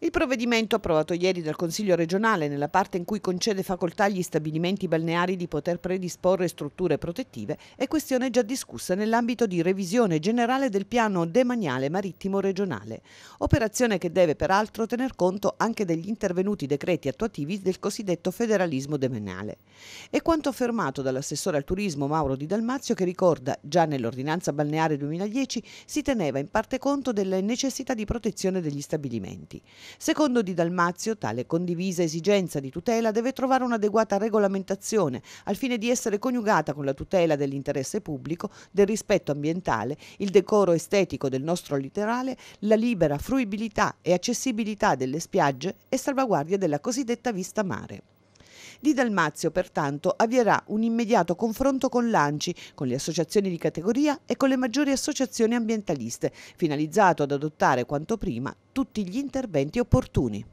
Il provvedimento approvato ieri dal Consiglio regionale nella parte in cui concede facoltà agli stabilimenti balneari di poter predisporre strutture protettive è questione già discussa nell'ambito di revisione generale del piano demaniale marittimo regionale, operazione che deve peraltro tener conto anche degli intervenuti decreti attuativi del cosiddetto federalismo demaniale. È quanto affermato dall'assessore al turismo Mauro Di Dalmazio che ricorda già nell'ordinanza balneare 2010 si teneva in parte conto delle necessità di protezione degli stabilimenti. Secondo Di Dalmazio, tale condivisa esigenza di tutela deve trovare un'adeguata regolamentazione al fine di essere coniugata con la tutela dell'interesse pubblico, del rispetto ambientale, il decoro estetico del nostro litorale, la libera fruibilità e accessibilità delle spiagge e salvaguardia della cosiddetta vista mare. Di Dalmazio, pertanto, avvierà un immediato confronto con l'ANCI, con le associazioni di categoria e con le maggiori associazioni ambientaliste, finalizzato ad adottare quanto prima tutti gli interventi opportuni.